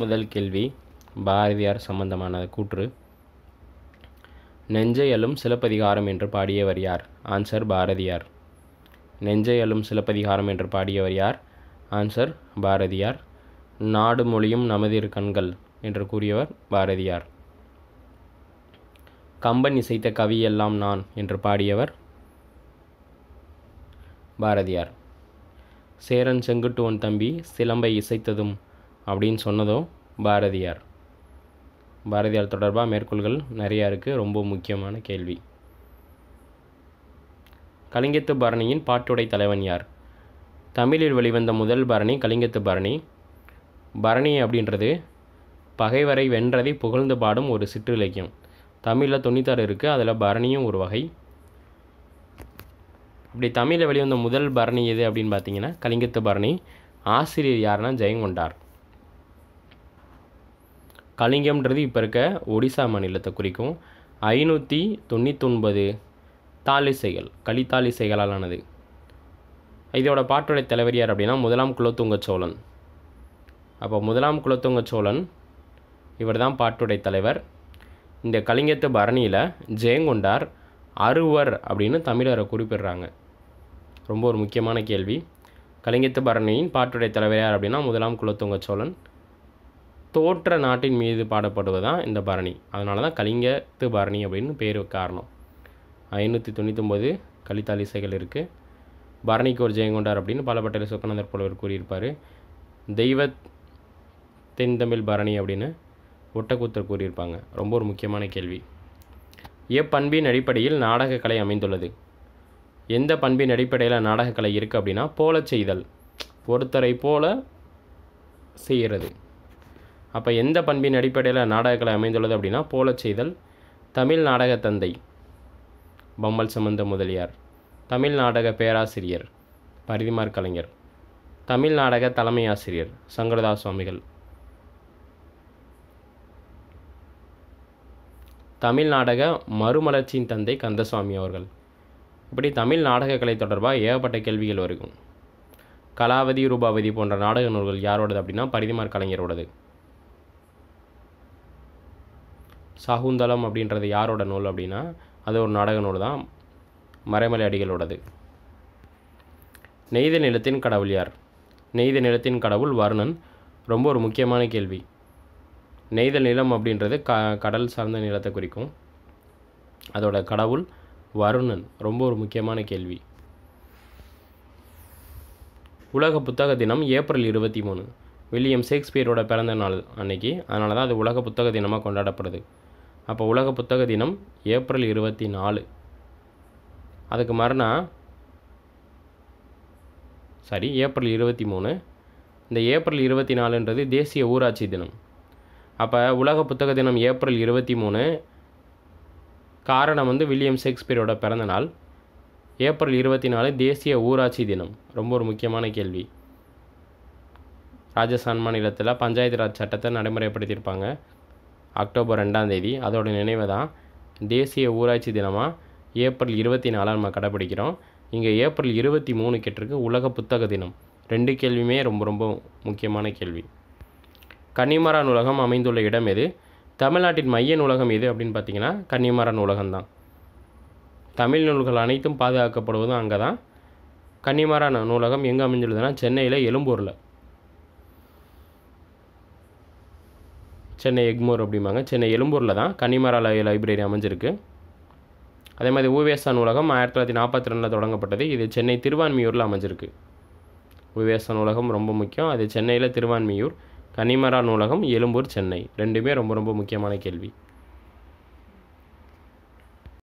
முதல் கேள்வி பாரதியார் சம்பந்தமான கூற்று நெஞ்சையலும் சிலப்பதிகாரம் என்று பாடியவர் யார் ஆன்சர் பாரதியார் நெஞ்சையலும் சிலப்பதிகாரம் என்று பாடியவர் யார் ஆன்சர் பாரதியார் நாடு மொழியும் நமதிரு கண்கள் என்று கூறியவர் பாரதியார் கம்பன் இசைத்த கவியெல்லாம் நான் என்று பாடியவர் பாரதியார் சேரன் செங்குட்டுவன் தம்பி சிலம்பை இசைத்ததும் அப்படின்னு சொன்னதும் பாரதியார் பாரதியார் தொடர்பாக மேற்கோள்கள் நிறையா இருக்குது ரொம்ப முக்கியமான கேள்வி கலிங்கத்து பரணியின் பாட்டுடை தலைவன் யார் தமிழில் வெளிவந்த முதல் பரணி கலிங்கத்து பரணி பரணி அப்படின்றது பகைவரை வென்றதை புகழ்ந்து பாடும் ஒரு சிற்றிலக்கியம் தமிழில் தொண்ணூத்தாறு இருக்குது அதில் பரணியும் ஒரு வகை அப்படி தமிழில் வெளிவந்த முதல் பரணி எது அப்படின்னு பார்த்தீங்கன்னா கலிங்கத்து பரணி ஆசிரியர் யாருன்னா ஜெயங்கொண்டார் கலிங்கம்ன்றது இப்போ இருக்க ஒடிசா மாநிலத்தை குறிக்கும் ஐநூற்றி தொண்ணூத்தொன்பது தாலிசைகள் கலித்தாலிசைகளால் ஆனது இதோட பாட்டுடைய தலைவர் யார் அப்படின்னா முதலாம் குலத்துங்க சோழன் அப்போ முதலாம் குலத்துங்க சோழன் இவர் தான் பாட்டுடைய தலைவர் இந்த கலிங்கத்து பரணியில் ஜெயங்கொண்டார் அருவர் அப்படின்னு தமிழரை குறிப்பிடுறாங்க ரொம்ப ஒரு முக்கியமான கேள்வி கலிங்கத்து பரணியின் பாட்டுடைய தலைவர் யார் அப்படின்னா முதலாம் குலத்துங்க சோழன் தோற்ற நாட்டின் மீது தான் இந்த பரணி அதனால தான் கலிங்கத்து பரணி அப்படின்னு பேர் காரணம் ஐநூற்றி தொண்ணூத்தொம்பது கலித்தால் இசைகள் இருக்குது பரணிக்கு ஒரு ஜெயங்கொண்டார் அப்படின்னு பலப்பட்டையில் சுக்கநந்தர் புலவர் கூறியிருப்பார் தெய்வ தென்தமிழ் பரணி அப்படின்னு ஒட்டக்கூத்தர் கூறியிருப்பாங்க ரொம்ப ஒரு முக்கியமான கேள்வி எப்பண்பின் அடிப்படையில் நாடகக்கலை அமைந்துள்ளது எந்த பண்பின் அடிப்படையில் நாடகக்கலை இருக்குது அப்படின்னா போல செய்தல் ஒருத்தரை போல செய்கிறது அப்போ எந்த பண்பின் அடிப்படையில் நாடகங்களை அமைந்துள்ளது அப்படின்னா போலச் செய்தல் தமிழ் நாடக தந்தை பம்மல் சம்பந்த முதலியார் தமிழ் நாடக பேராசிரியர் பரிதிமார் கலைஞர் தமிழ் நாடக தலைமை ஆசிரியர் சங்கரதாஸ் சுவாமிகள் தமிழ் நாடக மறுமலர்ச்சியின் தந்தை கந்தசுவாமி அவர்கள் இப்படி தமிழ் நாடக கலை தொடர்பாக ஏகப்பட்ட கேள்விகள் வருகும் கலாவதி ரூபாவதி போன்ற நாடக நூல்கள் யாரோடது அப்படின்னா பரிதிமார் கலைஞரோடது சாகுந்தளம் அப்படின்றது யாரோட நூல் அப்படின்னா அது ஒரு நாடக நூல் தான் மறைமலை அடிகளோடது நெய்த நிலத்தின் கடவுள் யார் நெய்த நிலத்தின் கடவுள் வருணன் ரொம்ப ஒரு முக்கியமான கேள்வி நெய்தல் நிலம் அப்படின்றது க கடல் சார்ந்த நிலத்தை குறிக்கும் அதோட கடவுள் வருணன் ரொம்ப ஒரு முக்கியமான கேள்வி உலக புத்தக தினம் ஏப்ரல் இருபத்தி மூணு வில்லியம் ஷேக்ஸ்பியரோட பிறந்த நாள் அன்னைக்கு அதனால தான் அது உலக புத்தக தினமாக கொண்டாடப்படுது அப்போ உலக புத்தக தினம் ஏப்ரல் இருபத்தி நாலு அதுக்கு மறுநாள் சாரி ஏப்ரல் இருபத்தி மூணு இந்த ஏப்ரல் இருபத்தி நாலுன்றது தேசிய ஊராட்சி தினம் அப்போ உலக புத்தக தினம் ஏப்ரல் இருபத்தி மூணு காரணம் வந்து வில்லியம் ஷேக்ஸ்பியரோட பிறந்த நாள் ஏப்ரல் இருபத்தி நாலு தேசிய ஊராட்சி தினம் ரொம்ப ஒரு முக்கியமான கேள்வி ராஜஸ்தான் மாநிலத்தில் பஞ்சாயத்து ராஜ் சட்டத்தை நடைமுறைப்படுத்தியிருப்பாங்க அக்டோபர் ரெண்டாம் தேதி அதோடய நினைவு தான் தேசிய ஊராட்சி தினமாக ஏப்ரல் இருபத்தி நாலாம் நம்ம கடைப்பிடிக்கிறோம் இங்கே ஏப்ரல் இருபத்தி மூணு கெட்டிருக்கு உலக புத்தக தினம் ரெண்டு கேள்வியுமே ரொம்ப ரொம்ப முக்கியமான கேள்வி கன்னிமரா நூலகம் அமைந்துள்ள இடம் எது தமிழ்நாட்டின் மைய நூலகம் எது அப்படின்னு பார்த்தீங்கன்னா கன்னிமரா நூலகம் தான் தமிழ் நூல்கள் அனைத்தும் பாதுகாக்கப்படுவதும் அங்கே தான் கன்னிமரா நூலகம் எங்கே அமைஞ்சுள்ளதுன்னா சென்னையில் எழும்பூரில் சென்னை எக்மோர் அப்படிம்பாங்க சென்னை எழும்பூரில் தான் கனிமரா லைப்ரரி அமைஞ்சிருக்கு அதே மாதிரி ஓவியசா நூலகம் ஆயிரத்தி தொள்ளாயிரத்தி நாற்பத்தி ரெண்டில் தொடங்கப்பட்டது இது சென்னை திருவான்மியூரில் அமைஞ்சிருக்கு ஓவியசா நூலகம் ரொம்ப முக்கியம் அது சென்னையில் திருவான்மியூர் கனிமரா நூலகம் எழும்பூர் சென்னை ரெண்டுமே ரொம்ப ரொம்ப முக்கியமான கேள்வி